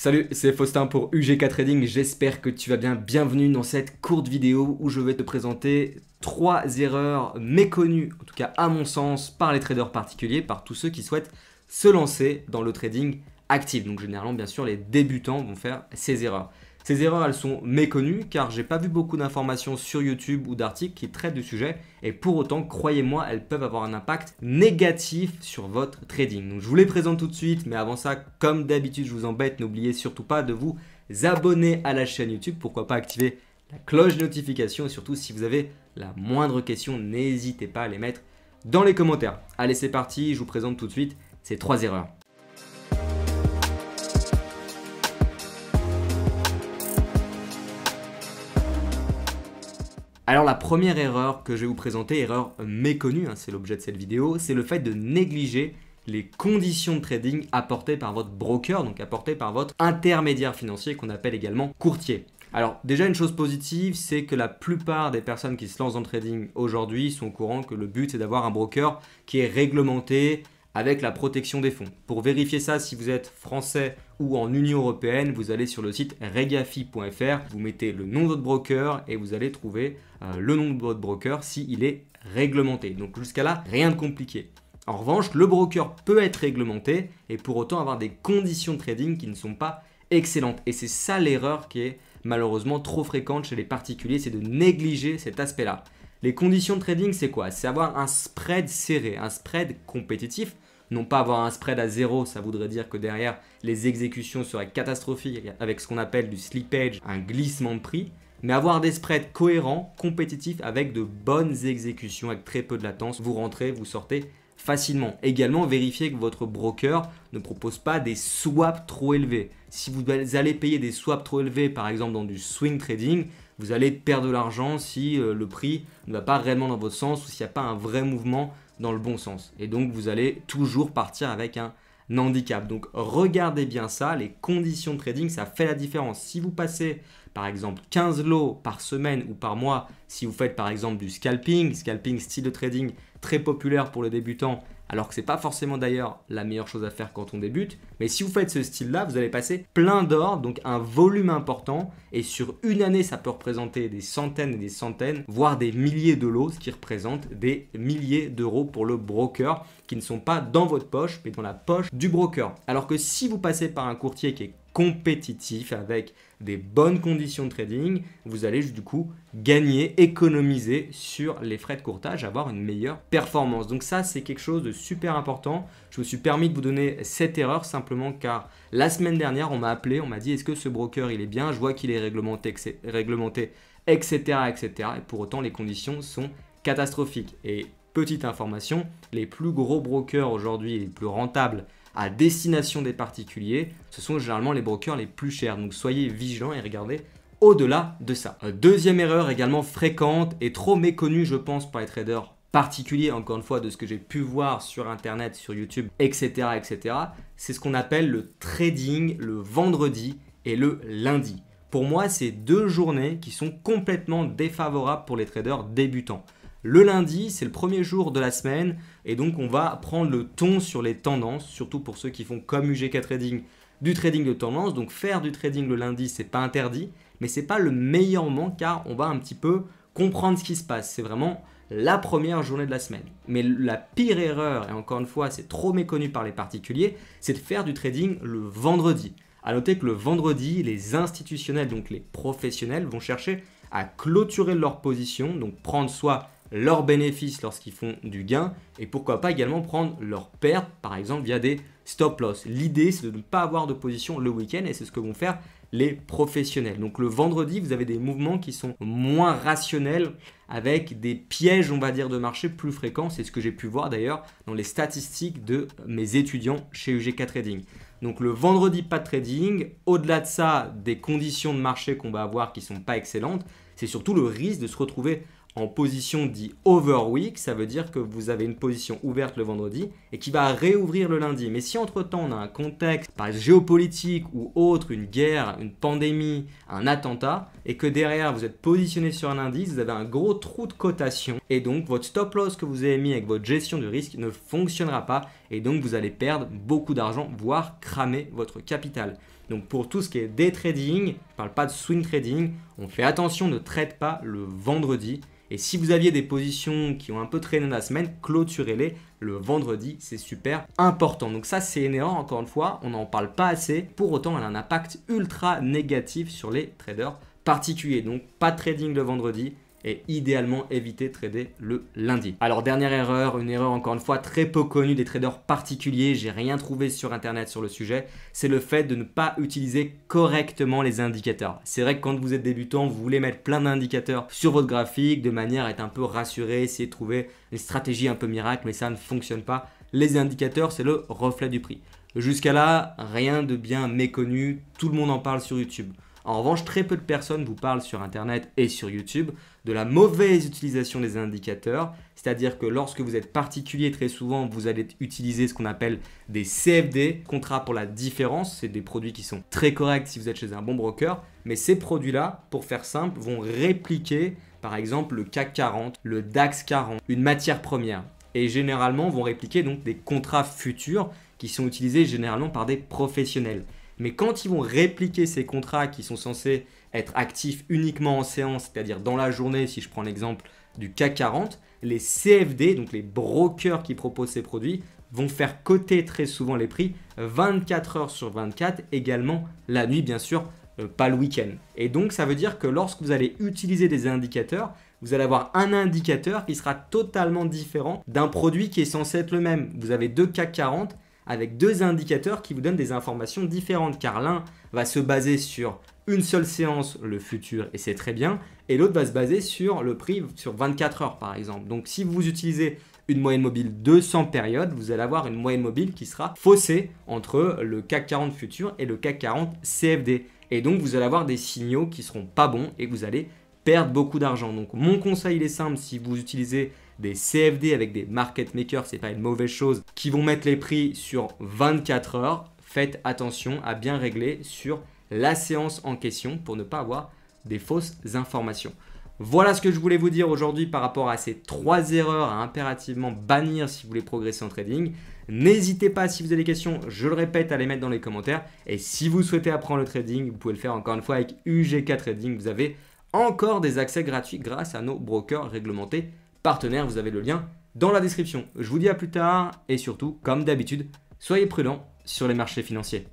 Salut, c'est Faustin pour UGK Trading, j'espère que tu vas bien. Bienvenue dans cette courte vidéo où je vais te présenter trois erreurs méconnues, en tout cas à mon sens, par les traders particuliers, par tous ceux qui souhaitent se lancer dans le trading actif. Donc généralement, bien sûr, les débutants vont faire ces erreurs. Ces erreurs, elles sont méconnues car j'ai pas vu beaucoup d'informations sur YouTube ou d'articles qui traitent du sujet et pour autant, croyez-moi, elles peuvent avoir un impact négatif sur votre trading. je vous les présente tout de suite, mais avant ça, comme d'habitude, je vous embête, n'oubliez surtout pas de vous abonner à la chaîne YouTube, pourquoi pas activer la cloche de notification et surtout si vous avez la moindre question, n'hésitez pas à les mettre dans les commentaires. Allez, c'est parti, je vous présente tout de suite ces trois erreurs. Alors la première erreur que je vais vous présenter, erreur méconnue, hein, c'est l'objet de cette vidéo, c'est le fait de négliger les conditions de trading apportées par votre broker, donc apportées par votre intermédiaire financier qu'on appelle également courtier. Alors déjà une chose positive, c'est que la plupart des personnes qui se lancent dans le trading aujourd'hui sont au courant que le but c'est d'avoir un broker qui est réglementé, avec la protection des fonds. Pour vérifier ça, si vous êtes français ou en Union Européenne, vous allez sur le site regafi.fr, vous mettez le nom de votre broker et vous allez trouver euh, le nom de votre broker s'il est réglementé. Donc jusqu'à là, rien de compliqué. En revanche, le broker peut être réglementé et pour autant avoir des conditions de trading qui ne sont pas excellentes. Et c'est ça l'erreur qui est malheureusement trop fréquente chez les particuliers, c'est de négliger cet aspect-là. Les conditions de trading, c'est quoi C'est avoir un spread serré, un spread compétitif. Non pas avoir un spread à zéro, ça voudrait dire que derrière, les exécutions seraient catastrophiques avec ce qu'on appelle du slippage, un glissement de prix. Mais avoir des spreads cohérents, compétitifs, avec de bonnes exécutions, avec très peu de latence. Vous rentrez, vous sortez facilement. Également, vérifiez que votre broker ne propose pas des swaps trop élevés. Si vous allez payer des swaps trop élevés, par exemple dans du swing trading, vous allez perdre de l'argent si euh, le prix ne va pas réellement dans votre sens ou s'il n'y a pas un vrai mouvement dans le bon sens. Et donc vous allez toujours partir avec un handicap. Donc regardez bien ça, les conditions de trading, ça fait la différence. Si vous passez par exemple 15 lots par semaine ou par mois, si vous faites par exemple du scalping, scalping style de trading très populaire pour les débutants, alors que c'est pas forcément d'ailleurs la meilleure chose à faire quand on débute, mais si vous faites ce style-là, vous allez passer plein d'or, donc un volume important, et sur une année, ça peut représenter des centaines et des centaines, voire des milliers de lots, ce qui représente des milliers d'euros pour le broker, qui ne sont pas dans votre poche, mais dans la poche du broker. Alors que si vous passez par un courtier qui est compétitif avec des bonnes conditions de trading, vous allez du coup gagner, économiser sur les frais de courtage, avoir une meilleure performance. Donc ça, c'est quelque chose de super important. Je me suis permis de vous donner cette erreur simplement car la semaine dernière, on m'a appelé, on m'a dit est-ce que ce broker, il est bien Je vois qu'il est réglementé, réglementé, etc., etc. Et pour autant, les conditions sont catastrophiques. Et petite information, les plus gros brokers aujourd'hui, les plus rentables à destination des particuliers, ce sont généralement les brokers les plus chers. Donc soyez vigilants et regardez au-delà de ça. Euh, deuxième erreur également fréquente et trop méconnue je pense par les traders particuliers, encore une fois de ce que j'ai pu voir sur internet, sur YouTube, etc. etc. c'est ce qu'on appelle le trading le vendredi et le lundi. Pour moi, c'est deux journées qui sont complètement défavorables pour les traders débutants. Le lundi, c'est le premier jour de la semaine et donc on va prendre le ton sur les tendances, surtout pour ceux qui font comme UGK Trading du trading de tendance. Donc faire du trading le lundi, c'est pas interdit, mais c'est pas le meilleur moment car on va un petit peu comprendre ce qui se passe. C'est vraiment la première journée de la semaine. Mais la pire erreur, et encore une fois, c'est trop méconnu par les particuliers, c'est de faire du trading le vendredi. À noter que le vendredi, les institutionnels, donc les professionnels, vont chercher à clôturer leur position, donc prendre soit leurs bénéfices lorsqu'ils font du gain et pourquoi pas également prendre leurs pertes, par exemple via des stop loss. L'idée, c'est de ne pas avoir de position le week-end et c'est ce que vont faire les professionnels. Donc le vendredi, vous avez des mouvements qui sont moins rationnels avec des pièges, on va dire, de marché plus fréquents. C'est ce que j'ai pu voir d'ailleurs dans les statistiques de mes étudiants chez UGK Trading. Donc le vendredi, pas de trading. Au-delà de ça, des conditions de marché qu'on va avoir qui ne sont pas excellentes. C'est surtout le risque de se retrouver en position dit overweek, ça veut dire que vous avez une position ouverte le vendredi et qui va réouvrir le lundi. Mais si entre-temps on a un contexte pas géopolitique ou autre, une guerre, une pandémie, un attentat, et que derrière vous êtes positionné sur un indice, vous avez un gros trou de cotation et donc votre stop loss que vous avez mis avec votre gestion du risque ne fonctionnera pas et donc vous allez perdre beaucoup d'argent, voire cramer votre capital. Donc pour tout ce qui est day trading, je ne parle pas de swing trading, on fait attention, ne trade pas le vendredi et si vous aviez des positions qui ont un peu traîné la semaine, clôturez-les le vendredi, c'est super important. Donc ça, c'est énorme, encore une fois, on n'en parle pas assez. Pour autant, elle a un impact ultra négatif sur les traders particuliers. Donc pas de trading le vendredi, et idéalement éviter de trader le lundi. Alors dernière erreur, une erreur encore une fois très peu connue des traders particuliers, j'ai rien trouvé sur internet sur le sujet, c'est le fait de ne pas utiliser correctement les indicateurs. C'est vrai que quand vous êtes débutant, vous voulez mettre plein d'indicateurs sur votre graphique de manière à être un peu rassuré, essayer de trouver une stratégie un peu miracle, mais ça ne fonctionne pas. Les indicateurs, c'est le reflet du prix. Jusqu'à là, rien de bien méconnu, tout le monde en parle sur YouTube. En revanche, très peu de personnes vous parlent sur Internet et sur YouTube de la mauvaise utilisation des indicateurs, c'est-à-dire que lorsque vous êtes particulier, très souvent, vous allez utiliser ce qu'on appelle des CFD, contrats pour la différence, c'est des produits qui sont très corrects si vous êtes chez un bon broker, mais ces produits-là, pour faire simple, vont répliquer par exemple le CAC 40, le DAX 40, une matière première, et généralement vont répliquer donc des contrats futurs qui sont utilisés généralement par des professionnels. Mais quand ils vont répliquer ces contrats qui sont censés être actifs uniquement en séance, c'est-à-dire dans la journée, si je prends l'exemple du CAC 40, les CFD, donc les brokers qui proposent ces produits, vont faire coter très souvent les prix 24 heures sur 24, également la nuit bien sûr, euh, pas le week-end. Et donc ça veut dire que lorsque vous allez utiliser des indicateurs, vous allez avoir un indicateur qui sera totalement différent d'un produit qui est censé être le même. Vous avez deux CAC 40 avec deux indicateurs qui vous donnent des informations différentes, car l'un va se baser sur une seule séance, le futur, et c'est très bien, et l'autre va se baser sur le prix sur 24 heures, par exemple. Donc si vous utilisez une moyenne mobile de 100 périodes, vous allez avoir une moyenne mobile qui sera faussée entre le CAC 40 futur et le CAC 40 CFD. Et donc vous allez avoir des signaux qui seront pas bons et vous allez beaucoup d'argent. Donc mon conseil est simple, si vous utilisez des CFD avec des market makers, c'est pas une mauvaise chose, qui vont mettre les prix sur 24 heures, faites attention à bien régler sur la séance en question pour ne pas avoir des fausses informations. Voilà ce que je voulais vous dire aujourd'hui par rapport à ces trois erreurs à impérativement bannir si vous voulez progresser en trading. N'hésitez pas si vous avez des questions, je le répète, à les mettre dans les commentaires. Et si vous souhaitez apprendre le trading, vous pouvez le faire encore une fois avec UGK Trading. Vous avez encore des accès gratuits grâce à nos brokers réglementés partenaires. Vous avez le lien dans la description. Je vous dis à plus tard et surtout, comme d'habitude, soyez prudents sur les marchés financiers.